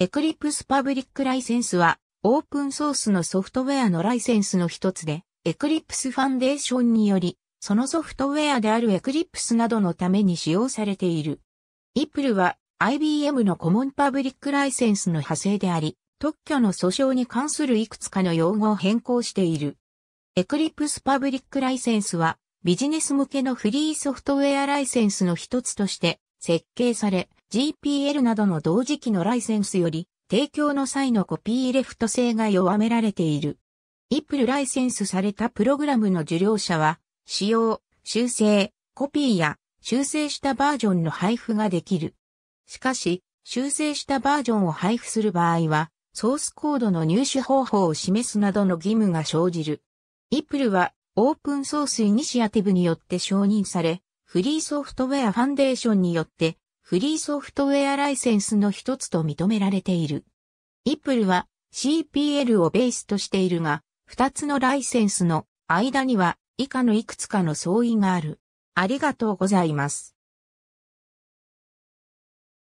エクリプスパブリックライセンスはオープンソースのソフトウェアのライセンスの一つでエクリプスファンデーションによりそのソフトウェアであるエクリプスなどのために使用されている。イ p p l e は IBM のコモンパブリックライセンスの派生であり、特許の訴訟に関するいくつかの用語を変更している。エクリプスパブリックライセンスはビジネス向けのフリーソフトウェアライセンスの一つとして設計され、GPL などの同時期のライセンスより、提供の際のコピーレフト性が弱められている。イプルライセンスされたプログラムの受領者は、使用、修正、コピーや修正したバージョンの配布ができる。しかし、修正したバージョンを配布する場合は、ソースコードの入手方法を示すなどの義務が生じる。イプルはオープンソースイニシアティブによって承認され、フリーソフトウェアファンデーションによってフリーソフトウェアライセンスの一つと認められている。Apple は CPL をベースとしているが、二つのライセンスの間には以下のいくつかの相違がある。ありがとうございます。